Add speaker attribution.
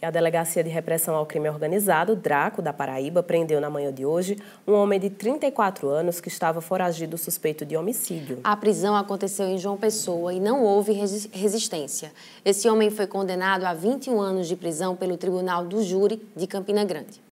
Speaker 1: A Delegacia de Repressão ao Crime Organizado, DRACO, da Paraíba, prendeu na manhã de hoje um homem de 34 anos que estava foragido suspeito de homicídio. A prisão aconteceu
Speaker 2: em João Pessoa e não houve resistência. Esse homem foi condenado a 21 anos de prisão pelo Tribunal do Júri de Campina Grande.